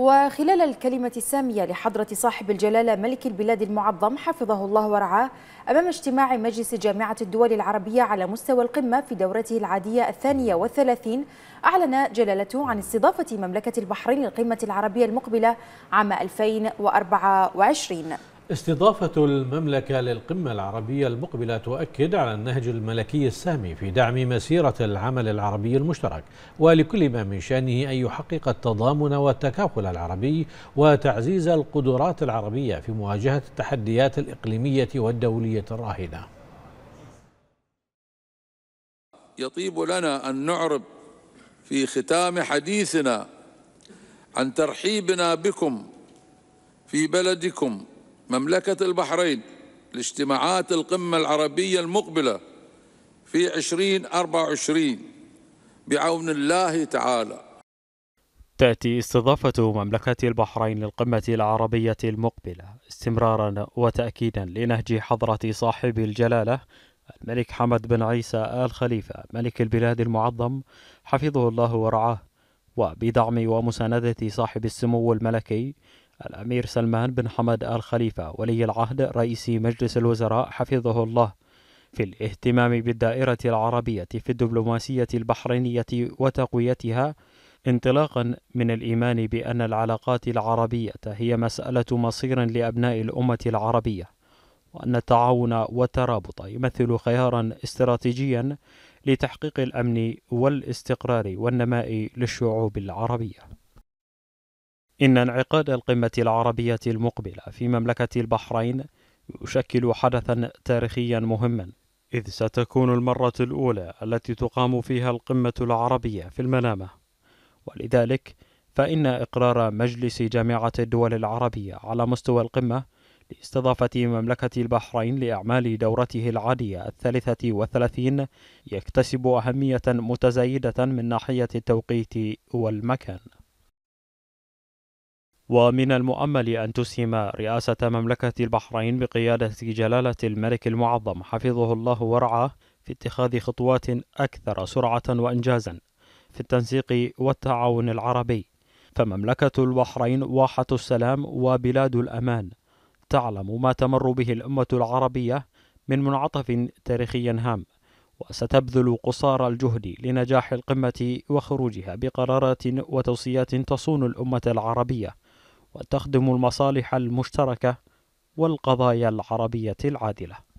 وخلال الكلمة السامية لحضرة صاحب الجلالة ملك البلاد المعظم حفظه الله ورعاه أمام اجتماع مجلس جامعة الدول العربية على مستوى القمة في دورته العادية الثانية والثلاثين أعلن جلالته عن استضافة مملكة البحرين للقمة العربية المقبلة عام 2024 استضافة المملكة للقمة العربية المقبلة تؤكد على النهج الملكي السامي في دعم مسيرة العمل العربي المشترك ولكل ما من شأنه أن يحقق التضامن والتكافل العربي وتعزيز القدرات العربية في مواجهة التحديات الإقليمية والدولية الراهنة يطيب لنا أن نعرب في ختام حديثنا عن ترحيبنا بكم في بلدكم مملكة البحرين لاجتماعات القمة العربية المقبلة في 2024 بعون الله تعالى تأتي استضافة مملكة البحرين للقمة العربية المقبلة استمرارا وتأكيدا لنهج حضرة صاحب الجلالة الملك حمد بن عيسى آل خليفة ملك البلاد المعظم حفظه الله ورعاه وبدعم ومساندة صاحب السمو الملكي الأمير سلمان بن حمد آل خليفة ولي العهد رئيس مجلس الوزراء حفظه الله في الاهتمام بالدائرة العربية في الدبلوماسية البحرينية وتقويتها انطلاقا من الإيمان بأن العلاقات العربية هي مسألة مصير لأبناء الأمة العربية وأن التعاون والترابط يمثل خيارا استراتيجيا لتحقيق الأمن والاستقرار والنماء للشعوب العربية إن انعقاد القمة العربية المقبلة في مملكة البحرين يشكل حدثا تاريخيا مهما إذ ستكون المرة الأولى التي تقام فيها القمة العربية في المنامة ولذلك فإن إقرار مجلس جامعة الدول العربية على مستوى القمة لاستضافة مملكة البحرين لأعمال دورته العادية الثالثة والثلاثين يكتسب أهمية متزايدة من ناحية التوقيت والمكان ومن المؤمل أن تسهم رئاسة مملكة البحرين بقيادة جلالة الملك المعظم حفظه الله ورعاه في اتخاذ خطوات أكثر سرعة وإنجازا في التنسيق والتعاون العربي فمملكة البحرين واحة السلام وبلاد الأمان تعلم ما تمر به الأمة العربية من منعطف تاريخي هام وستبذل قصارى الجهد لنجاح القمة وخروجها بقرارات وتوصيات تصون الأمة العربية وتخدم المصالح المشتركة والقضايا العربية العادلة